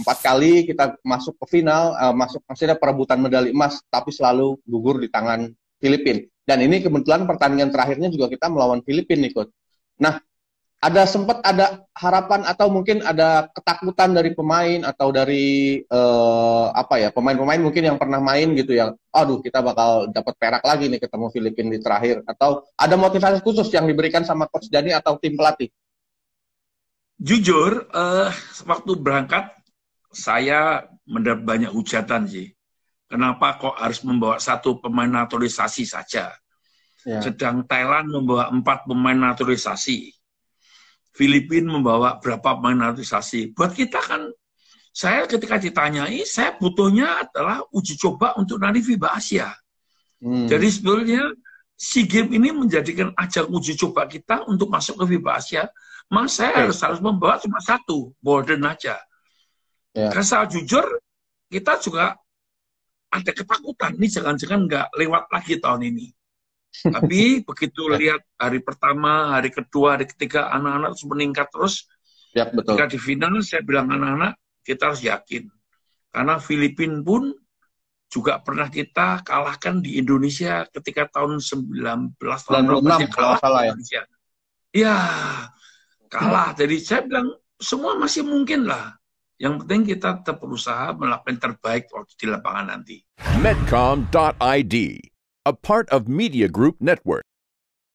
empat kali kita masuk ke final, uh, masuk maksudnya perebutan medali emas, tapi selalu gugur di tangan Filipina. Dan ini kebetulan pertandingan terakhirnya juga kita melawan Filipina ikut Nah, ada sempat ada harapan atau mungkin ada ketakutan dari pemain atau dari uh, apa ya pemain-pemain mungkin yang pernah main gitu yang aduh kita bakal dapat perak lagi nih ketemu Filipina di terakhir atau ada motivasi khusus yang diberikan sama coach Dani atau tim pelatih? Jujur uh, waktu berangkat saya mendapat banyak hujatan sih. Kenapa kok harus membawa satu pemain naturalisasi saja? Ya. Sedang Thailand membawa empat pemain naturalisasi. Filipina membawa berapa pemain naturalisasi. Buat kita kan, saya ketika ditanyai, saya butuhnya adalah uji coba untuk nari FIBA Asia. Hmm. Jadi sebetulnya SEA Games ini menjadikan ajang uji coba kita untuk masuk ke FIBA Asia. Mas saya okay. Ya. harus, harus membawa cuma satu, Borden aja. Ya. Karena secara jujur kita juga ada ketakutan nih jangan-jangan nggak lewat lagi tahun ini. Tapi begitu lihat hari pertama, hari kedua, hari ketiga anak-anak terus meningkat terus. Ya, betul. Ketika di final saya bilang anak-anak kita harus yakin. Karena Filipina pun juga pernah kita kalahkan di Indonesia ketika tahun 19 tahun kalah, kalah ya. Indonesia. Ya, kalah. Jadi saya bilang semua masih mungkin lah. Yang penting kita tetap berusaha melakukan terbaik waktu di lapangan nanti. Medcom.id, a part of Media Group Network.